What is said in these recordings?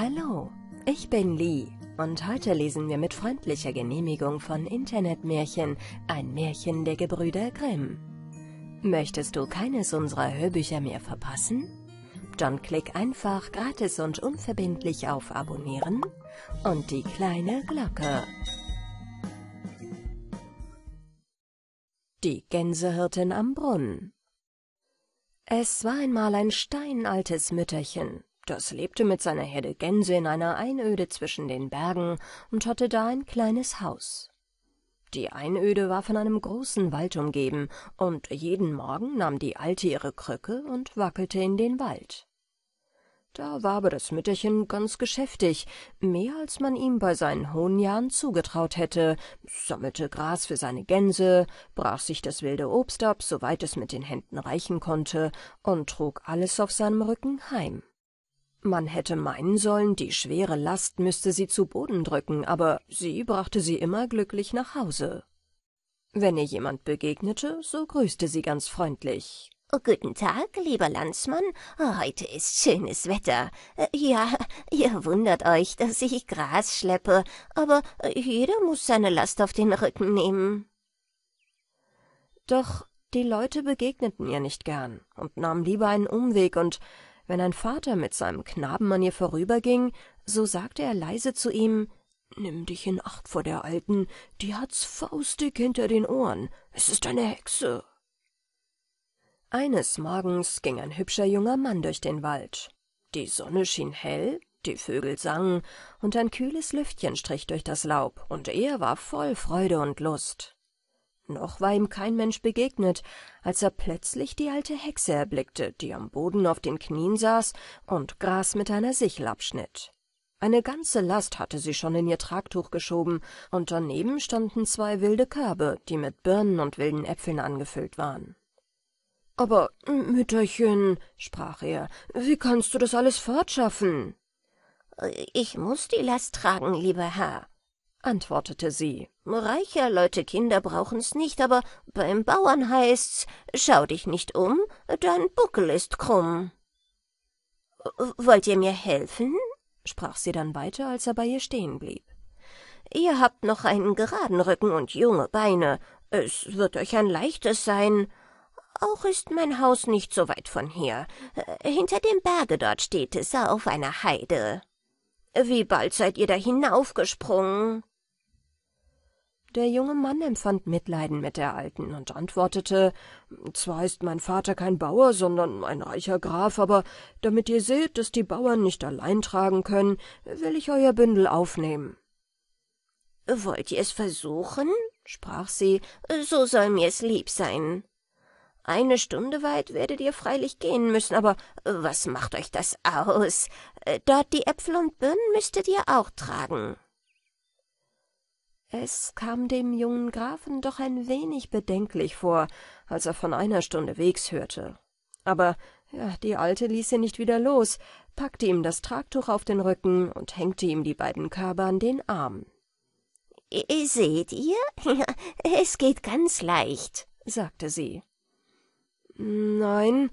Hallo, ich bin Lee und heute lesen wir mit freundlicher Genehmigung von Internetmärchen ein Märchen der Gebrüder Grimm. Möchtest du keines unserer Hörbücher mehr verpassen? Dann klick einfach gratis und unverbindlich auf Abonnieren und die kleine Glocke. Die Gänsehirtin am Brunnen Es war einmal ein steinaltes Mütterchen, das lebte mit seiner Herde Gänse in einer Einöde zwischen den Bergen und hatte da ein kleines Haus. Die Einöde war von einem großen Wald umgeben, und jeden Morgen nahm die Alte ihre Krücke und wackelte in den Wald. Da war aber das Mütterchen ganz geschäftig, mehr als man ihm bei seinen hohen Jahren zugetraut hätte, sammelte Gras für seine Gänse, brach sich das wilde Obst ab, soweit es mit den Händen reichen konnte, und trug alles auf seinem Rücken heim. Man hätte meinen sollen, die schwere Last müsste sie zu Boden drücken, aber sie brachte sie immer glücklich nach Hause. Wenn ihr jemand begegnete, so grüßte sie ganz freundlich. Oh, guten Tag, lieber Landsmann. Oh, heute ist schönes Wetter. Äh, ja, ihr wundert euch, dass ich Gras schleppe, aber äh, jeder muss seine Last auf den Rücken nehmen. Doch die Leute begegneten ihr nicht gern und nahmen lieber einen Umweg und wenn ein Vater mit seinem Knaben an ihr vorüberging, so sagte er leise zu ihm, »Nimm dich in Acht vor der Alten, die hat's faustig hinter den Ohren, es ist eine Hexe.« Eines Morgens ging ein hübscher junger Mann durch den Wald. Die Sonne schien hell, die Vögel sangen, und ein kühles Lüftchen strich durch das Laub, und er war voll Freude und Lust. Noch war ihm kein Mensch begegnet, als er plötzlich die alte Hexe erblickte, die am Boden auf den Knien saß und Gras mit einer Sichel abschnitt. Eine ganze Last hatte sie schon in ihr Tragtuch geschoben, und daneben standen zwei wilde Körbe, die mit Birnen und wilden Äpfeln angefüllt waren. »Aber, Mütterchen«, sprach er, »wie kannst du das alles fortschaffen?« »Ich muß die Last tragen, lieber Herr«, antwortete sie. Reicher Leute Kinder brauchen's nicht, aber beim Bauern heißt's, schau dich nicht um, dein Buckel ist krumm. Wollt ihr mir helfen? sprach sie dann weiter, als er bei ihr stehen blieb. Ihr habt noch einen geraden Rücken und junge Beine. Es wird euch ein leichtes sein. Auch ist mein Haus nicht so weit von hier. Hinter dem Berge dort steht es, auf einer Heide. Wie bald seid ihr da hinaufgesprungen? Der junge Mann empfand Mitleiden mit der Alten und antwortete, »Zwar ist mein Vater kein Bauer, sondern ein reicher Graf, aber damit ihr seht, dass die Bauern nicht allein tragen können, will ich euer Bündel aufnehmen.« »Wollt ihr es versuchen?« sprach sie, »so soll mir's lieb sein.« eine Stunde weit werdet ihr freilich gehen müssen, aber äh, was macht euch das aus? Äh, dort die Äpfel und Birnen müsstet ihr auch tragen. Es kam dem jungen Grafen doch ein wenig bedenklich vor, als er von einer Stunde Wegs hörte. Aber ja, die Alte ließ ihn nicht wieder los, packte ihm das Tragtuch auf den Rücken und hängte ihm die beiden Körbe an den Arm. Äh, seht ihr? es geht ganz leicht, sagte sie nein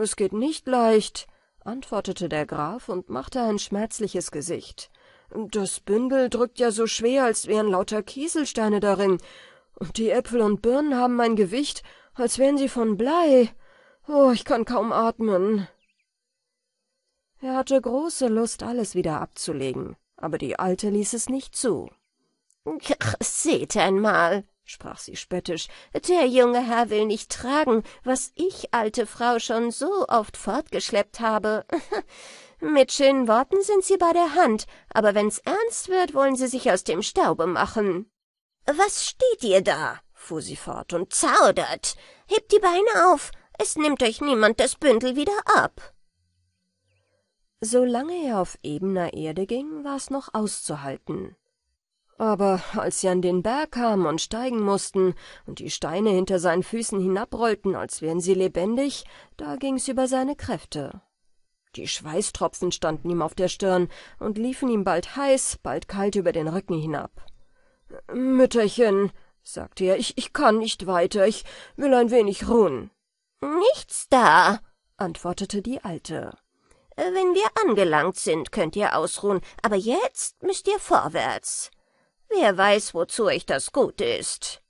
es geht nicht leicht antwortete der graf und machte ein schmerzliches gesicht das bündel drückt ja so schwer als wären lauter kieselsteine darin und die äpfel und birnen haben ein gewicht als wären sie von blei Oh, ich kann kaum atmen er hatte große lust alles wieder abzulegen aber die alte ließ es nicht zu seht einmal sprach sie spöttisch, der junge Herr will nicht tragen, was ich, alte Frau, schon so oft fortgeschleppt habe. Mit schönen Worten sind Sie bei der Hand, aber wenn's ernst wird, wollen Sie sich aus dem Staube machen. Was steht ihr da? fuhr sie fort und zaudert. Hebt die Beine auf, es nimmt euch niemand das Bündel wieder ab. Solange er auf ebener Erde ging, war's noch auszuhalten. Aber als sie an den Berg kamen und steigen mussten und die Steine hinter seinen Füßen hinabrollten, als wären sie lebendig, da ging's über seine Kräfte. Die Schweißtropfen standen ihm auf der Stirn und liefen ihm bald heiß, bald kalt über den Rücken hinab. Mütterchen, sagte er, ich, ich kann nicht weiter, ich will ein wenig ruhen. Nichts da, antwortete die Alte. Wenn wir angelangt sind, könnt ihr ausruhen, aber jetzt müsst ihr vorwärts. Wer weiß, wozu euch das gut ist.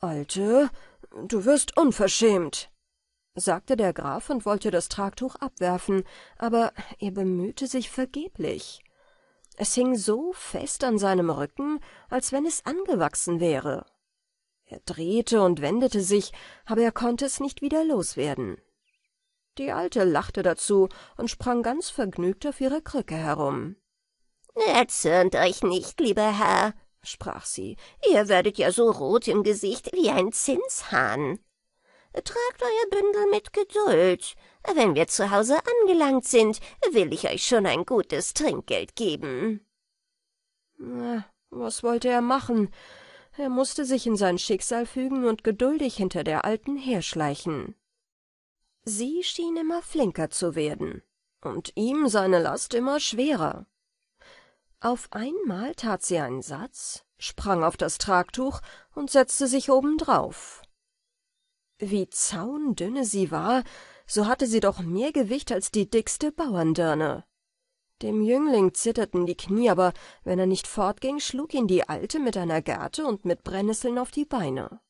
Alte, du wirst unverschämt, sagte der Graf und wollte das Tragtuch abwerfen, aber er bemühte sich vergeblich. Es hing so fest an seinem Rücken, als wenn es angewachsen wäre. Er drehte und wendete sich, aber er konnte es nicht wieder loswerden. Die Alte lachte dazu und sprang ganz vergnügt auf ihrer Krücke herum. Erzürnt euch nicht, lieber Herr, sprach sie, ihr werdet ja so rot im Gesicht wie ein Zinshahn. Tragt euer Bündel mit Geduld. Wenn wir zu Hause angelangt sind, will ich euch schon ein gutes Trinkgeld geben. Was wollte er machen? Er mußte sich in sein Schicksal fügen und geduldig hinter der Alten herschleichen. Sie schien immer flinker zu werden und ihm seine Last immer schwerer. Auf einmal tat sie einen Satz, sprang auf das Tragtuch und setzte sich obendrauf. Wie zaundünne sie war, so hatte sie doch mehr Gewicht als die dickste Bauerndirne. Dem Jüngling zitterten die Knie, aber wenn er nicht fortging, schlug ihn die Alte mit einer Gerte und mit Brennnesseln auf die Beine.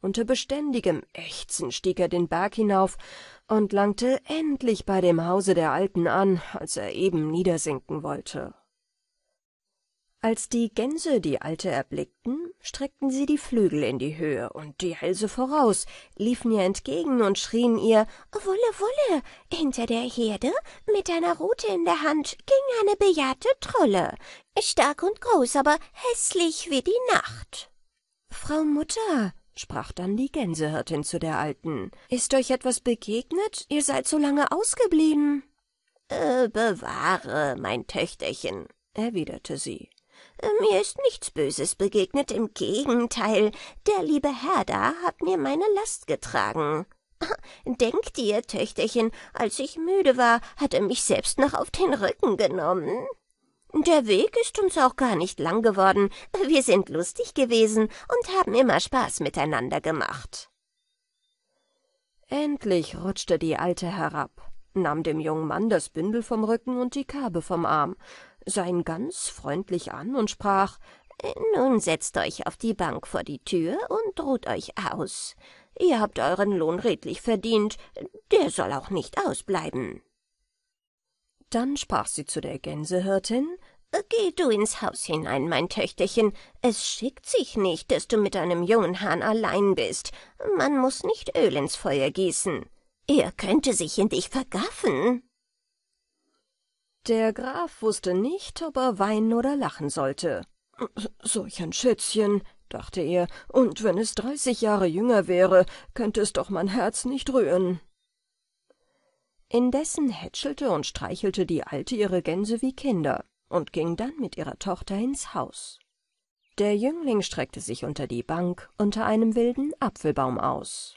Unter beständigem Ächzen stieg er den Berg hinauf und langte endlich bei dem Hause der Alten an, als er eben niedersinken wollte als die gänse die alte erblickten streckten sie die flügel in die höhe und die hälse voraus liefen ihr entgegen und schrien ihr Wolle, Wolle, hinter der Herde, mit einer rute in der hand ging eine bejahrte Trolle, stark und groß aber häßlich wie die nacht frau mutter sprach dann die gänsehirtin zu der alten ist euch etwas begegnet ihr seid so lange ausgeblieben äh, bewahre mein töchterchen erwiderte sie mir ist nichts Böses begegnet, im Gegenteil. Der liebe Herr da hat mir meine Last getragen. Denk dir, Töchterchen, als ich müde war, hat er mich selbst noch auf den Rücken genommen. Der Weg ist uns auch gar nicht lang geworden. Wir sind lustig gewesen und haben immer Spaß miteinander gemacht. Endlich rutschte die Alte herab, nahm dem jungen Mann das Bündel vom Rücken und die Kabe vom Arm, sah ihn ganz freundlich an und sprach äh, nun setzt euch auf die Bank vor die Tür und ruht euch aus. Ihr habt euren Lohn redlich verdient, der soll auch nicht ausbleiben. Dann sprach sie zu der Gänsehirtin, äh, Geh du ins Haus hinein, mein Töchterchen. Es schickt sich nicht, dass du mit einem jungen Hahn allein bist. Man muß nicht Öl ins Feuer gießen. Er könnte sich in dich vergaffen. Der Graf wußte nicht, ob er weinen oder lachen sollte. Solch ein Schätzchen, dachte er, und wenn es dreißig Jahre jünger wäre, könnte es doch mein Herz nicht rühren. Indessen hätschelte und streichelte die Alte ihre Gänse wie Kinder und ging dann mit ihrer Tochter ins Haus. Der Jüngling streckte sich unter die Bank unter einem wilden Apfelbaum aus.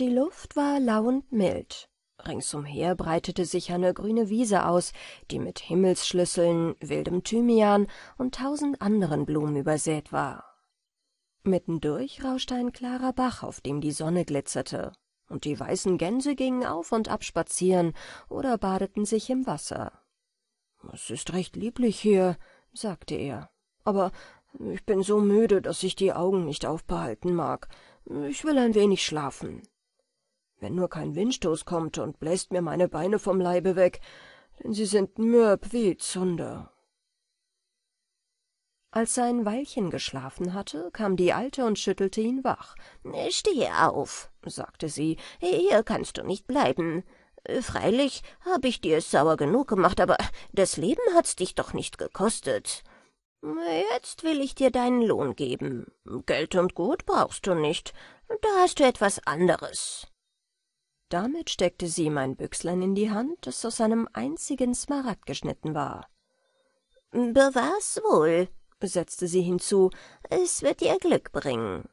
Die Luft war lau und mild, Ringsumher breitete sich eine grüne Wiese aus, die mit Himmelsschlüsseln, wildem Thymian und tausend anderen Blumen übersät war. Mittendurch rauschte ein klarer Bach, auf dem die Sonne glitzerte, und die weißen Gänse gingen auf und ab spazieren oder badeten sich im Wasser. »Es ist recht lieblich hier«, sagte er, »aber ich bin so müde, dass ich die Augen nicht aufbehalten mag. Ich will ein wenig schlafen.« wenn nur kein Windstoß kommt und bläst mir meine Beine vom Leibe weg, denn sie sind mürb wie Zunder. Als er ein Weilchen geschlafen hatte, kam die Alte und schüttelte ihn wach. »Stehe auf«, sagte sie, »hier kannst du nicht bleiben. Freilich habe ich dir es sauer genug gemacht, aber das Leben hat's dich doch nicht gekostet. Jetzt will ich dir deinen Lohn geben. Geld und Gut brauchst du nicht, da hast du etwas anderes.« damit steckte sie ihm ein büchslein in die hand das aus einem einzigen smaragd geschnitten war bewahr's wohl setzte sie hinzu es wird dir glück bringen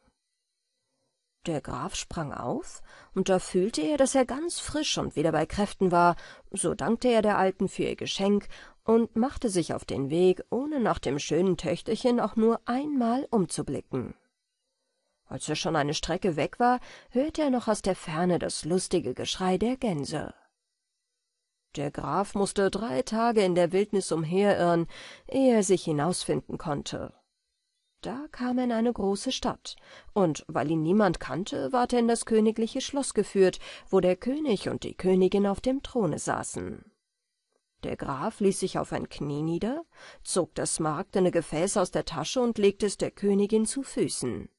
der graf sprang auf und da fühlte er daß er ganz frisch und wieder bei kräften war so dankte er der alten für ihr geschenk und machte sich auf den weg ohne nach dem schönen töchterchen auch nur einmal umzublicken als er schon eine Strecke weg war, hörte er noch aus der Ferne das lustige Geschrei der Gänse. Der Graf musste drei Tage in der Wildnis umherirren, ehe er sich hinausfinden konnte. Da kam er in eine große Stadt, und weil ihn niemand kannte, ward er in das königliche Schloss geführt, wo der König und die Königin auf dem Throne saßen. Der Graf ließ sich auf ein Knie nieder, zog das marktene Gefäß aus der Tasche und legte es der Königin zu Füßen.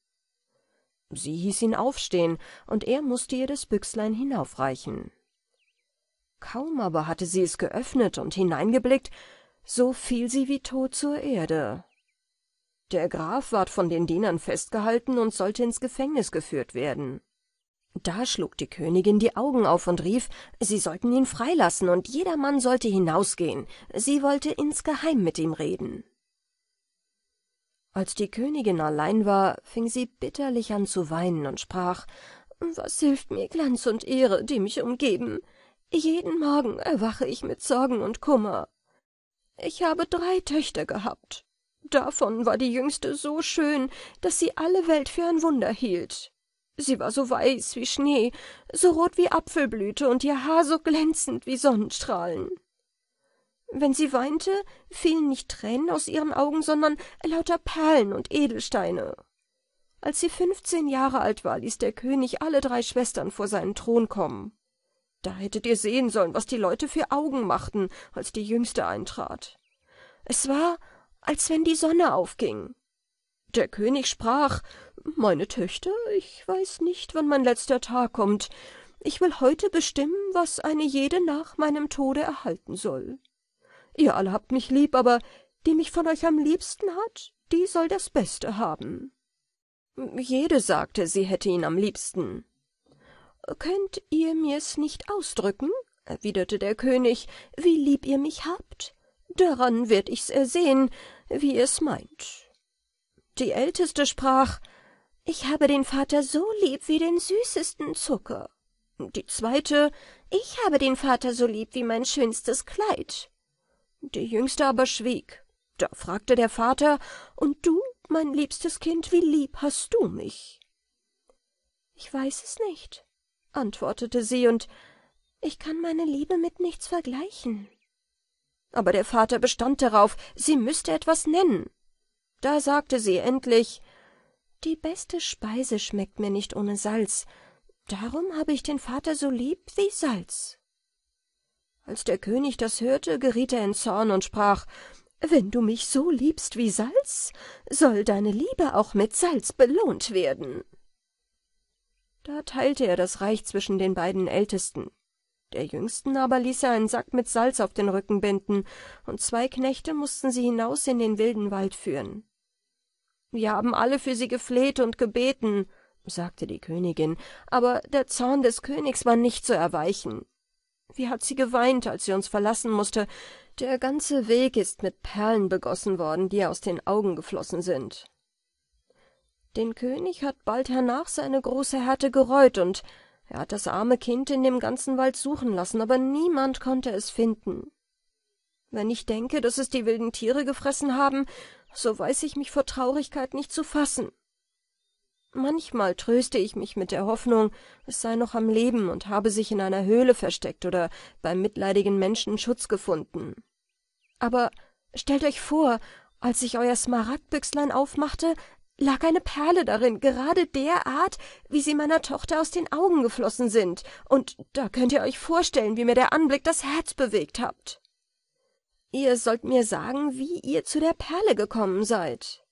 Sie hieß ihn aufstehen, und er mußte ihr das Büchslein hinaufreichen. Kaum aber hatte sie es geöffnet und hineingeblickt, so fiel sie wie tot zur Erde. Der Graf ward von den Dienern festgehalten und sollte ins Gefängnis geführt werden. Da schlug die Königin die Augen auf und rief, sie sollten ihn freilassen und jedermann sollte hinausgehen, sie wollte insgeheim mit ihm reden. Als die Königin allein war, fing sie bitterlich an zu weinen und sprach, »Was hilft mir Glanz und Ehre, die mich umgeben? Jeden Morgen erwache ich mit Sorgen und Kummer. Ich habe drei Töchter gehabt. Davon war die jüngste so schön, dass sie alle Welt für ein Wunder hielt. Sie war so weiß wie Schnee, so rot wie Apfelblüte und ihr Haar so glänzend wie Sonnenstrahlen. Wenn sie weinte, fielen nicht Tränen aus ihren Augen, sondern lauter Perlen und Edelsteine. Als sie fünfzehn Jahre alt war, ließ der König alle drei Schwestern vor seinen Thron kommen. Da hättet ihr sehen sollen, was die Leute für Augen machten, als die Jüngste eintrat. Es war, als wenn die Sonne aufging. Der König sprach Meine Töchter, ich weiß nicht, wann mein letzter Tag kommt. Ich will heute bestimmen, was eine jede nach meinem Tode erhalten soll. Ihr alle habt mich lieb, aber die mich von euch am liebsten hat, die soll das Beste haben. Jede sagte, sie hätte ihn am liebsten. Könnt ihr mir's nicht ausdrücken? erwiderte der König, wie lieb ihr mich habt? Daran werd ich's ersehen, wie ihr's meint. Die Älteste sprach, ich habe den Vater so lieb wie den süßesten Zucker. Die zweite, ich habe den Vater so lieb wie mein schönstes Kleid. Die Jüngste aber schwieg. Da fragte der Vater, »Und du, mein liebstes Kind, wie lieb hast du mich?« »Ich weiß es nicht«, antwortete sie, »und ich kann meine Liebe mit nichts vergleichen.« Aber der Vater bestand darauf, sie müsste etwas nennen. Da sagte sie endlich, »Die beste Speise schmeckt mir nicht ohne Salz, darum habe ich den Vater so lieb wie Salz.« als der König das hörte, geriet er in Zorn und sprach Wenn du mich so liebst wie Salz, soll deine Liebe auch mit Salz belohnt werden. Da teilte er das Reich zwischen den beiden Ältesten. Der Jüngsten aber ließ er einen Sack mit Salz auf den Rücken binden, und zwei Knechte mussten sie hinaus in den wilden Wald führen. Wir haben alle für sie gefleht und gebeten, sagte die Königin, aber der Zorn des Königs war nicht zu erweichen. Wie hat sie geweint, als sie uns verlassen musste. Der ganze Weg ist mit Perlen begossen worden, die aus den Augen geflossen sind. Den König hat bald hernach seine große Härte gereut, und er hat das arme Kind in dem ganzen Wald suchen lassen, aber niemand konnte es finden. Wenn ich denke, dass es die wilden Tiere gefressen haben, so weiß ich mich vor Traurigkeit nicht zu fassen. Manchmal tröste ich mich mit der Hoffnung, es sei noch am Leben und habe sich in einer Höhle versteckt oder beim mitleidigen Menschen Schutz gefunden. Aber stellt euch vor, als ich euer Smaragdbüchslein aufmachte, lag eine Perle darin, gerade der Art, wie sie meiner Tochter aus den Augen geflossen sind, und da könnt ihr euch vorstellen, wie mir der Anblick das Herz bewegt habt. Ihr sollt mir sagen, wie ihr zu der Perle gekommen seid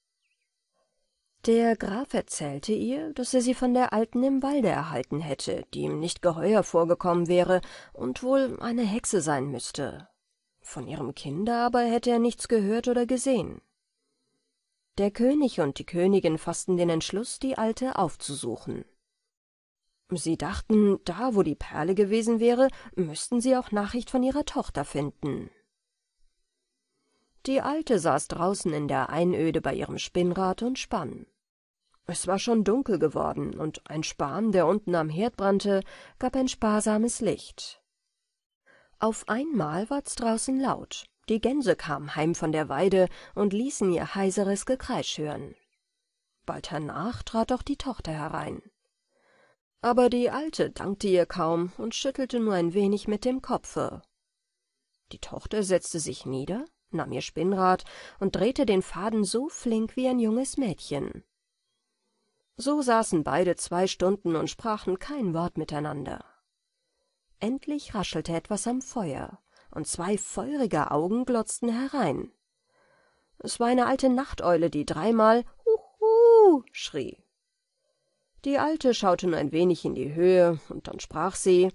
der graf erzählte ihr daß er sie von der alten im walde erhalten hätte die ihm nicht geheuer vorgekommen wäre und wohl eine hexe sein müßte von ihrem kinde aber hätte er nichts gehört oder gesehen der könig und die königin faßten den entschluß die alte aufzusuchen sie dachten da wo die perle gewesen wäre müßten sie auch nachricht von ihrer tochter finden die alte saß draußen in der einöde bei ihrem spinnrad und spann es war schon dunkel geworden und ein span der unten am herd brannte gab ein sparsames licht auf einmal ward's draußen laut die gänse kamen heim von der weide und ließen ihr heiseres gekreisch hören bald hernach trat auch die tochter herein aber die alte dankte ihr kaum und schüttelte nur ein wenig mit dem kopfe die tochter setzte sich nieder nahm ihr spinnrad und drehte den faden so flink wie ein junges mädchen so saßen beide zwei stunden und sprachen kein wort miteinander endlich raschelte etwas am feuer und zwei feurige augen glotzten herein es war eine alte nachteule die dreimal huhu schrie die alte schaute nur ein wenig in die höhe und dann sprach sie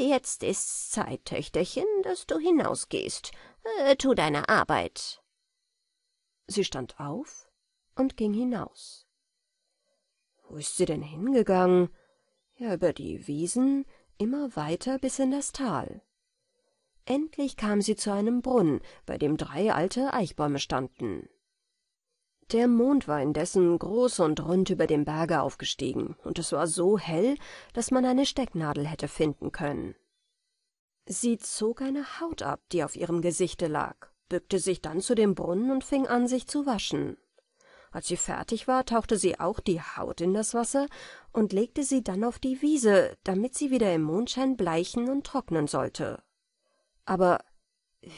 jetzt ist's zeit töchterchen daß du hinausgehst äh, tu deine arbeit sie stand auf und ging hinaus wo ist sie denn hingegangen? Ja, über die Wiesen, immer weiter bis in das Tal. Endlich kam sie zu einem Brunnen, bei dem drei alte Eichbäume standen. Der Mond war indessen groß und rund über dem Berge aufgestiegen, und es war so hell, dass man eine Stecknadel hätte finden können. Sie zog eine Haut ab, die auf ihrem Gesichte lag, bückte sich dann zu dem Brunnen und fing an, sich zu waschen. Als sie fertig war, tauchte sie auch die Haut in das Wasser und legte sie dann auf die Wiese, damit sie wieder im Mondschein bleichen und trocknen sollte. Aber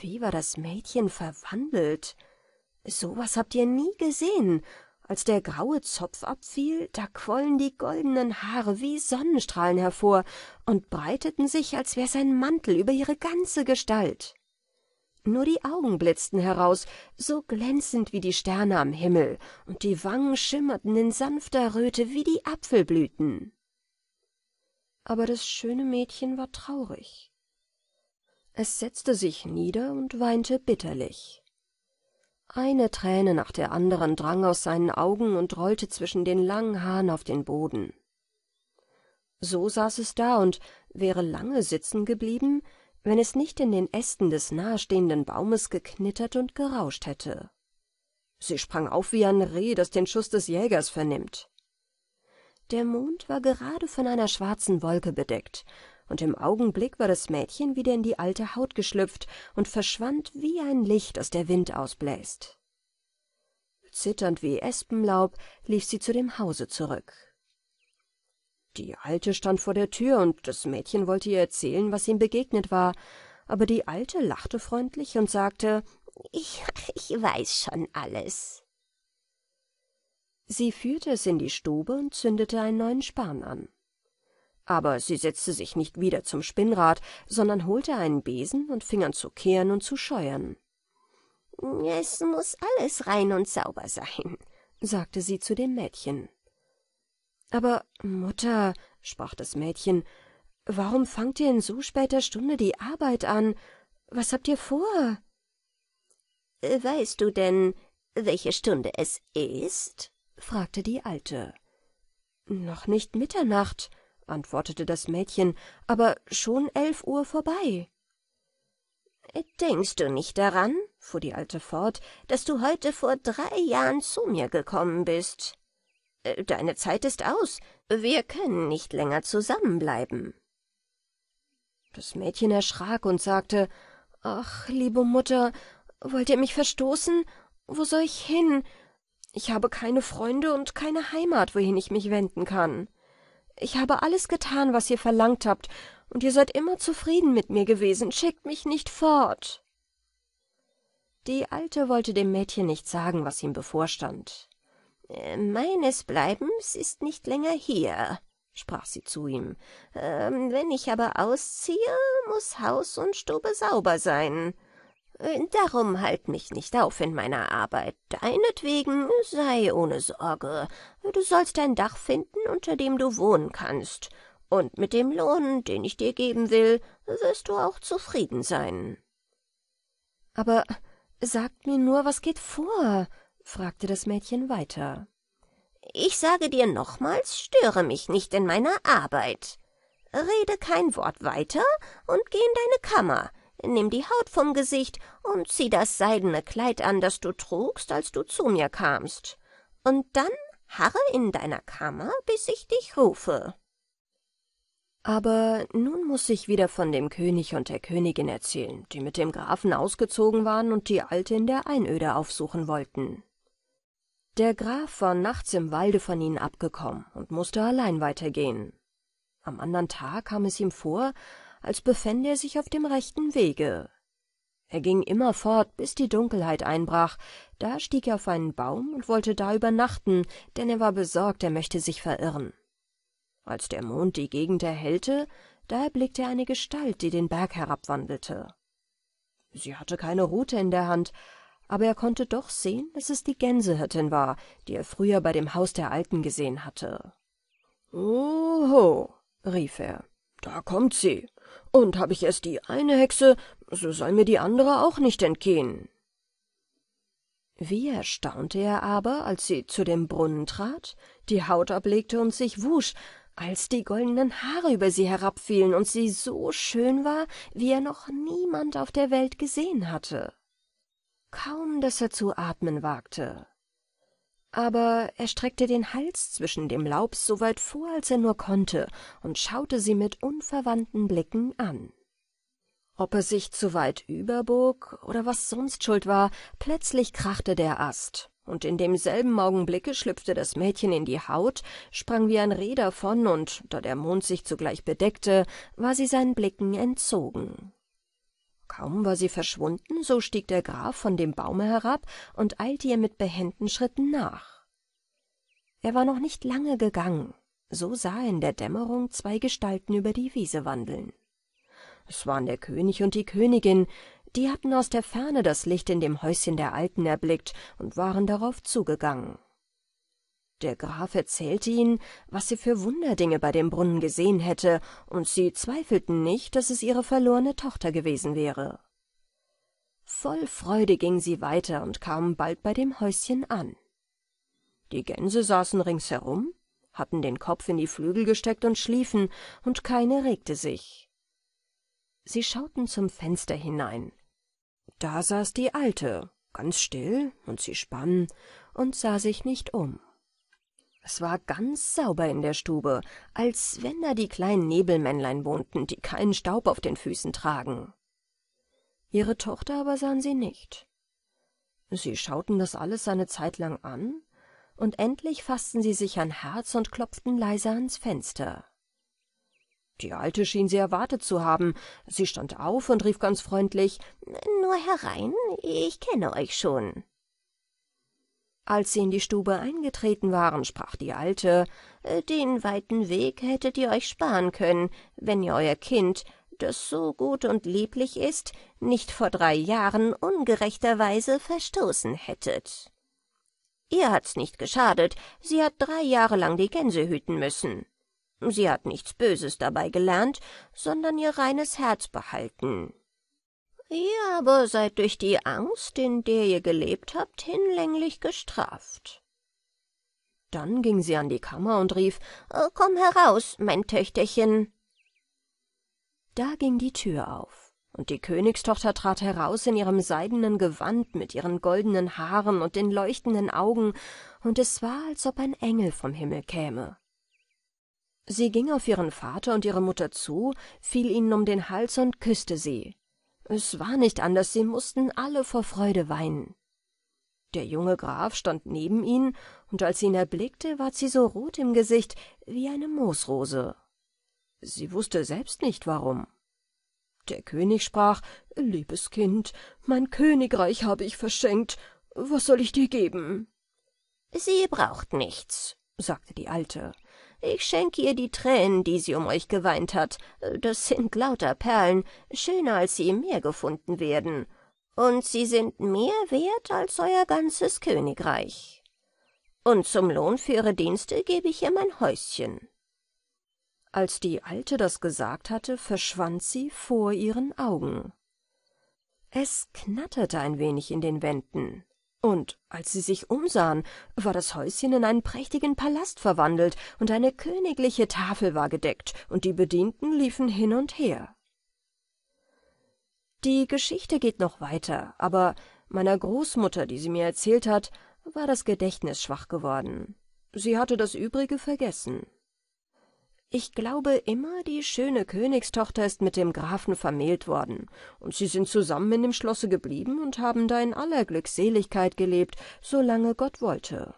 wie war das Mädchen verwandelt? So was habt ihr nie gesehen. Als der graue Zopf abfiel, da quollen die goldenen Haare wie Sonnenstrahlen hervor und breiteten sich, als wär's ein Mantel über ihre ganze Gestalt nur die Augen blitzten heraus, so glänzend wie die Sterne am Himmel, und die Wangen schimmerten in sanfter Röte wie die Apfelblüten. Aber das schöne Mädchen war traurig. Es setzte sich nieder und weinte bitterlich. Eine Träne nach der anderen drang aus seinen Augen und rollte zwischen den langen Haaren auf den Boden. So saß es da und wäre lange sitzen geblieben, wenn es nicht in den Ästen des nahestehenden Baumes geknittert und gerauscht hätte. Sie sprang auf wie ein Reh, das den Schuss des Jägers vernimmt. Der Mond war gerade von einer schwarzen Wolke bedeckt, und im Augenblick war das Mädchen wieder in die alte Haut geschlüpft und verschwand wie ein Licht, das der Wind ausbläst. Zitternd wie Espenlaub lief sie zu dem Hause zurück die alte stand vor der tür und das mädchen wollte ihr erzählen was ihm begegnet war aber die alte lachte freundlich und sagte ich weiß schon alles sie führte es in die stube und zündete einen neuen span an aber sie setzte sich nicht wieder zum spinnrad sondern holte einen besen und fing an zu kehren und zu scheuern es muß alles rein und sauber sein sagte sie zu dem mädchen aber mutter sprach das mädchen warum fangt ihr in so später stunde die arbeit an was habt ihr vor äh, weißt du denn welche stunde es ist fragte die alte noch nicht mitternacht antwortete das mädchen aber schon elf uhr vorbei äh, denkst du nicht daran fuhr die alte fort daß du heute vor drei jahren zu mir gekommen bist äh, deine Zeit ist aus. Wir können nicht länger zusammenbleiben. Das Mädchen erschrak und sagte, Ach, liebe Mutter, wollt ihr mich verstoßen? Wo soll ich hin? Ich habe keine Freunde und keine Heimat, wohin ich mich wenden kann. Ich habe alles getan, was ihr verlangt habt, und ihr seid immer zufrieden mit mir gewesen. Schickt mich nicht fort. Die Alte wollte dem Mädchen nicht sagen, was ihm bevorstand. Äh, »Meines Bleibens ist nicht länger hier«, sprach sie zu ihm. Ähm, »Wenn ich aber ausziehe, muß Haus und Stube sauber sein. Äh, darum halt mich nicht auf in meiner Arbeit. Deinetwegen sei ohne Sorge. Du sollst ein Dach finden, unter dem du wohnen kannst. Und mit dem Lohn, den ich dir geben will, wirst du auch zufrieden sein.« »Aber sagt mir nur, was geht vor?« fragte das Mädchen weiter. Ich sage dir nochmals, störe mich nicht in meiner Arbeit. Rede kein Wort weiter und geh in deine Kammer. Nimm die Haut vom Gesicht und zieh das seidene Kleid an, das du trugst, als du zu mir kamst. Und dann harre in deiner Kammer, bis ich dich rufe. Aber nun muß ich wieder von dem König und der Königin erzählen, die mit dem Grafen ausgezogen waren und die Alte in der Einöde aufsuchen wollten. Der Graf war nachts im Walde von ihnen abgekommen und musste allein weitergehen. Am anderen Tag kam es ihm vor, als befände er sich auf dem rechten Wege. Er ging immer fort, bis die Dunkelheit einbrach. Da stieg er auf einen Baum und wollte da übernachten, denn er war besorgt, er möchte sich verirren. Als der Mond die Gegend erhellte, da erblickte er eine Gestalt, die den Berg herabwandelte. Sie hatte keine Rute in der Hand, aber er konnte doch sehen daß es die gänsehirtin war die er früher bei dem haus der alten gesehen hatte oho rief er da kommt sie und hab ich erst die eine hexe so soll mir die andere auch nicht entgehen wie erstaunte er aber als sie zu dem brunnen trat die haut ablegte und sich wusch als die goldenen haare über sie herabfielen und sie so schön war wie er noch niemand auf der welt gesehen hatte kaum daß er zu atmen wagte. Aber er streckte den Hals zwischen dem Laub so weit vor, als er nur konnte, und schaute sie mit unverwandten Blicken an. Ob er sich zu weit überbog oder was sonst schuld war, plötzlich krachte der Ast, und in demselben Augenblicke schlüpfte das Mädchen in die Haut, sprang wie ein Reh davon, und da der Mond sich zugleich bedeckte, war sie seinen Blicken entzogen kaum war sie verschwunden so stieg der graf von dem baume herab und eilte ihr mit behenden schritten nach er war noch nicht lange gegangen so sah er in der dämmerung zwei gestalten über die wiese wandeln es waren der könig und die königin die hatten aus der ferne das licht in dem häuschen der alten erblickt und waren darauf zugegangen der Graf erzählte ihnen, was sie für Wunderdinge bei dem Brunnen gesehen hätte, und sie zweifelten nicht, dass es ihre verlorene Tochter gewesen wäre. Voll Freude gingen sie weiter und kamen bald bei dem Häuschen an. Die Gänse saßen ringsherum, hatten den Kopf in die Flügel gesteckt und schliefen, und keine regte sich. Sie schauten zum Fenster hinein. Da saß die Alte, ganz still, und sie spann und sah sich nicht um es war ganz sauber in der stube, als wenn da die kleinen Nebelmännlein wohnten, die keinen Staub auf den Füßen tragen. Ihre Tochter aber sahen sie nicht. Sie schauten das alles eine Zeit lang an, und endlich fassten sie sich ein Herz und klopften leise ans Fenster. Die Alte schien sie erwartet zu haben. Sie stand auf und rief ganz freundlich, »Nur herein, ich kenne euch schon.« als sie in die stube eingetreten waren sprach die alte äh, den weiten weg hättet ihr euch sparen können wenn ihr euer kind das so gut und lieblich ist nicht vor drei jahren ungerechterweise verstoßen hättet ihr hat's nicht geschadet sie hat drei jahre lang die gänse hüten müssen sie hat nichts böses dabei gelernt sondern ihr reines herz behalten Ihr aber seid durch die Angst, in der ihr gelebt habt, hinlänglich gestraft. Dann ging sie an die Kammer und rief, äh, »Komm heraus, mein Töchterchen!« Da ging die Tür auf, und die Königstochter trat heraus in ihrem seidenen Gewand mit ihren goldenen Haaren und den leuchtenden Augen, und es war, als ob ein Engel vom Himmel käme. Sie ging auf ihren Vater und ihre Mutter zu, fiel ihnen um den Hals und küßte sie. Es war nicht anders, sie mussten alle vor Freude weinen. Der junge Graf stand neben ihnen, und als sie ihn erblickte, ward sie so rot im Gesicht wie eine Moosrose. Sie wußte selbst nicht warum. Der König sprach, Liebes Kind, mein Königreich habe ich verschenkt, was soll ich dir geben? Sie braucht nichts, sagte die Alte, ich schenke ihr die Tränen, die sie um euch geweint hat. Das sind lauter Perlen, schöner als sie im Meer gefunden werden. Und sie sind mehr wert als euer ganzes Königreich. Und zum Lohn für ihre Dienste gebe ich ihr mein Häuschen. Als die Alte das gesagt hatte, verschwand sie vor ihren Augen. Es knatterte ein wenig in den Wänden und als sie sich umsahen war das häuschen in einen prächtigen palast verwandelt und eine königliche tafel war gedeckt und die bedienten liefen hin und her die geschichte geht noch weiter aber meiner großmutter die sie mir erzählt hat war das gedächtnis schwach geworden sie hatte das übrige vergessen ich glaube immer, die schöne Königstochter ist mit dem Grafen vermählt worden, und sie sind zusammen in dem Schlosse geblieben und haben da in aller Glückseligkeit gelebt, solange Gott wollte.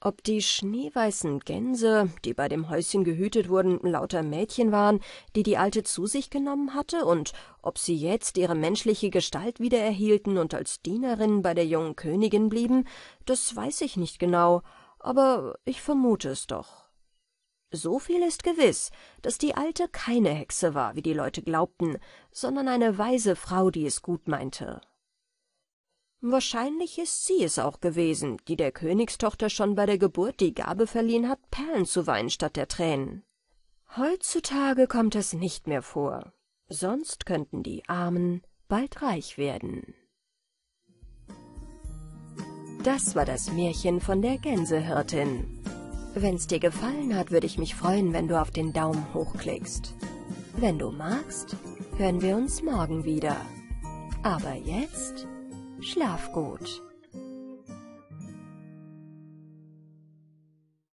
Ob die schneeweißen Gänse, die bei dem Häuschen gehütet wurden, lauter Mädchen waren, die die Alte zu sich genommen hatte, und ob sie jetzt ihre menschliche Gestalt wieder erhielten und als Dienerin bei der jungen Königin blieben, das weiß ich nicht genau, aber ich vermute es doch. So viel ist gewiß, dass die Alte keine Hexe war, wie die Leute glaubten, sondern eine weise Frau, die es gut meinte. Wahrscheinlich ist sie es auch gewesen, die der Königstochter schon bei der Geburt die Gabe verliehen hat, Perlen zu weinen statt der Tränen. Heutzutage kommt es nicht mehr vor, sonst könnten die Armen bald reich werden. Das war das Märchen von der Gänsehirtin. Wenn's dir gefallen hat, würde ich mich freuen, wenn du auf den Daumen hoch klickst. Wenn du magst, hören wir uns morgen wieder. Aber jetzt schlaf gut.